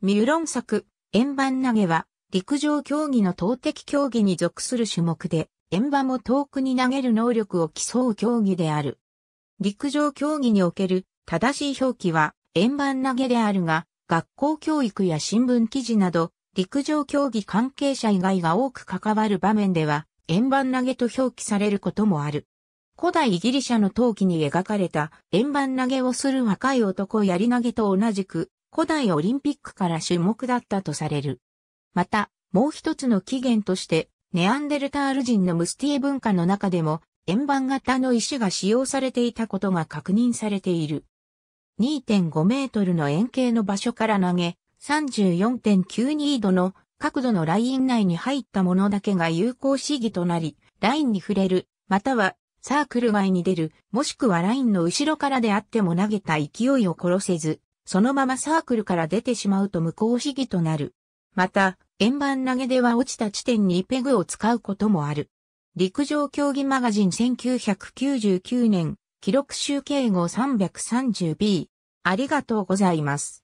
ミューロン作、円盤投げは、陸上競技の投擲競技に属する種目で、円盤を遠くに投げる能力を競う競技である。陸上競技における正しい表記は、円盤投げであるが、学校教育や新聞記事など、陸上競技関係者以外が多く関わる場面では、円盤投げと表記されることもある。古代ギリシャの陶器に描かれた円盤投げをする若い男やり投げと同じく、古代オリンピックから種目だったとされる。また、もう一つの起源として、ネアンデルタール人のムスティエ文化の中でも、円盤型の石が使用されていたことが確認されている。2.5メートルの円形の場所から投げ、34.92度の角度のライン内に入ったものだけが有効試技となり、ラインに触れる、またはサークル外に出る、もしくはラインの後ろからであっても投げた勢いを殺せず、そのままサークルから出てしまうと無効試技となる。また、円盤投げでは落ちた地点にペグを使うこともある。陸上競技マガジン1999年、記録集計号 330B。ありがとうございます。